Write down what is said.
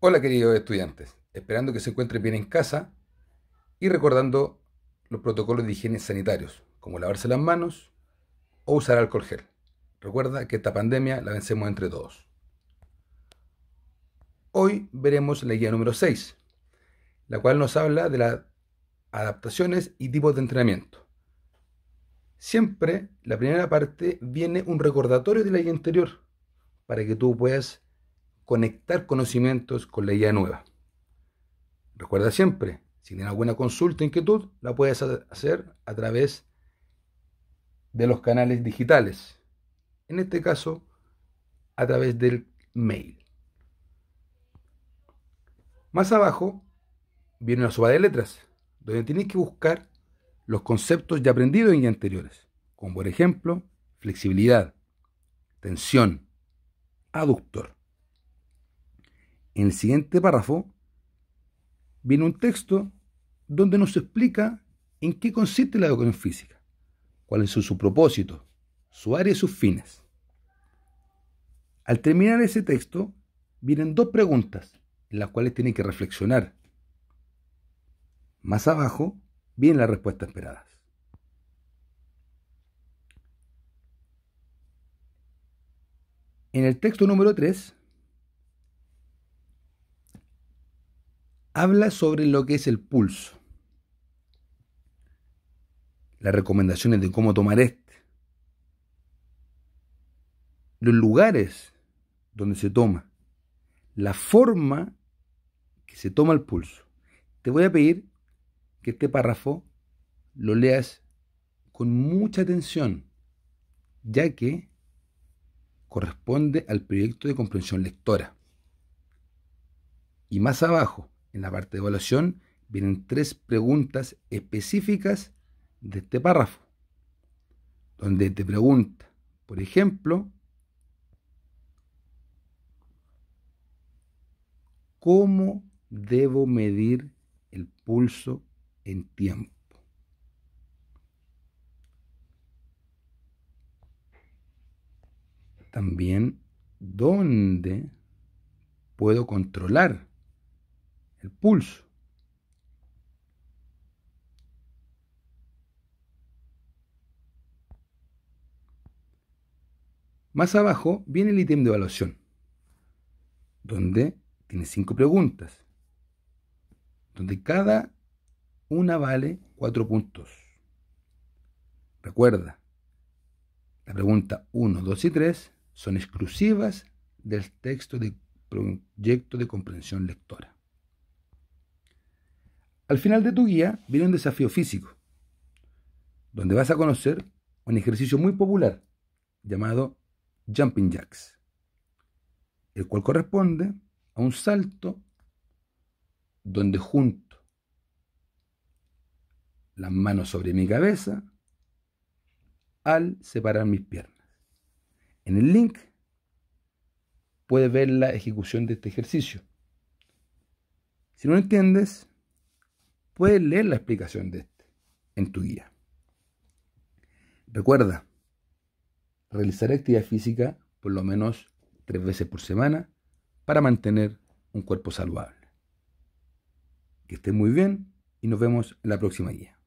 Hola queridos estudiantes, esperando que se encuentren bien en casa y recordando los protocolos de higiene sanitarios, como lavarse las manos o usar alcohol gel. Recuerda que esta pandemia la vencemos entre todos. Hoy veremos la guía número 6, la cual nos habla de las adaptaciones y tipos de entrenamiento. Siempre la primera parte viene un recordatorio de la guía anterior para que tú puedas conectar conocimientos con la idea nueva. Recuerda siempre, si tienes alguna consulta inquietud, la puedes hacer a través de los canales digitales. En este caso, a través del mail. Más abajo viene la suba de letras, donde tienes que buscar los conceptos ya aprendidos en anteriores, como por ejemplo flexibilidad, tensión, aductor en el siguiente párrafo viene un texto donde nos explica en qué consiste la educación física, cuáles son su propósito, su área y sus fines. Al terminar ese texto, vienen dos preguntas en las cuales tienen que reflexionar. Más abajo vienen las respuestas esperadas. En el texto número 3 habla sobre lo que es el pulso, las recomendaciones de cómo tomar este, los lugares donde se toma, la forma que se toma el pulso. Te voy a pedir que este párrafo lo leas con mucha atención, ya que corresponde al proyecto de comprensión lectora. Y más abajo, en la parte de evaluación, vienen tres preguntas específicas de este párrafo, donde te pregunta, por ejemplo, ¿cómo debo medir el pulso en tiempo? También, ¿dónde puedo controlar el pulso. Más abajo viene el ítem de evaluación, donde tiene cinco preguntas, donde cada una vale cuatro puntos. Recuerda, la pregunta 1, 2 y 3 son exclusivas del texto de proyecto de comprensión lectora. Al final de tu guía viene un desafío físico, donde vas a conocer un ejercicio muy popular llamado jumping jacks, el cual corresponde a un salto donde junto las manos sobre mi cabeza al separar mis piernas. En el link puedes ver la ejecución de este ejercicio. Si no lo entiendes, puedes leer la explicación de este en tu guía. Recuerda, realizar actividad física por lo menos tres veces por semana para mantener un cuerpo saludable. Que estés muy bien y nos vemos en la próxima guía.